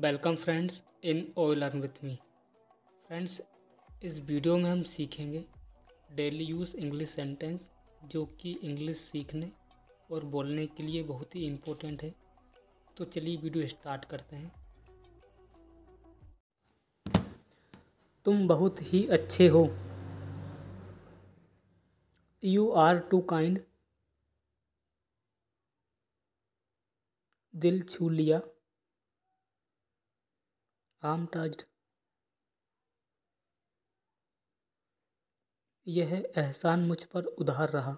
welcome friends in oil earn with me friends इस video में हम सीखेंगे डेली यूज़ इंग्लिश सेंटेंस जो कि इंग्लिश सीखने और बोलने के लिए बहुत ही इम्पोर्टेंट है तो चलिए वीडियो स्टार्ट करते हैं तुम बहुत ही अच्छे हो यू आर टू काइंड दिल छू लिया आम टच्ड यह एहसान मुझ पर उधार रहा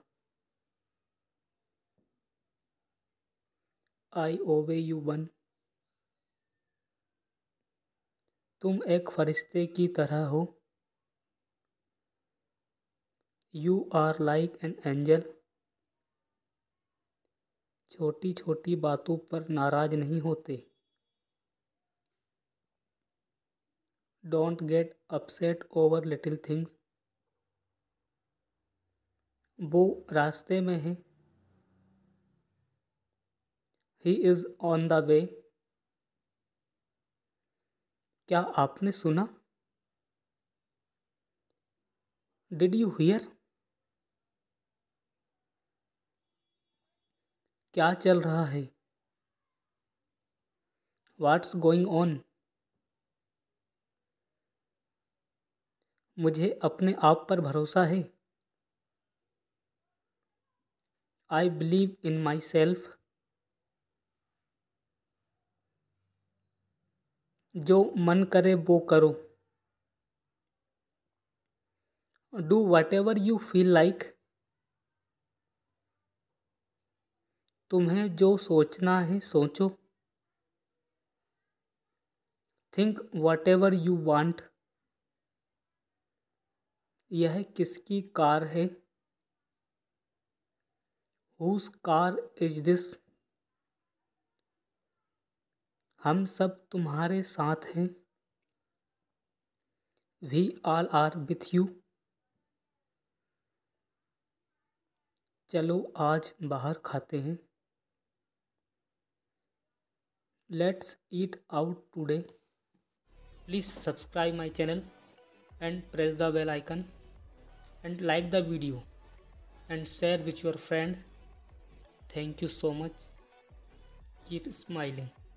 आई ओवे यू वन तुम एक फरिश्ते की तरह हो you are like an angel छोटी छोटी बातों पर नाराज नहीं होते don't get upset over little things वो रास्ते में है he is on the way क्या आपने सुना डिड यू हियर क्या चल रहा है वाट्स गोइंग ऑन मुझे अपने आप पर भरोसा है I believe in my self जो मन करे वो करो do whatever you feel like तुम्हें जो सोचना है सोचो think whatever you want यह किसकी कार है हुज कार इज दिस हम सब तुम्हारे साथ हैं we all are with you चलो आज बाहर खाते हैं let's eat out today please subscribe my channel and press the bell icon and like the video and share with your friend thank you so much keep smiling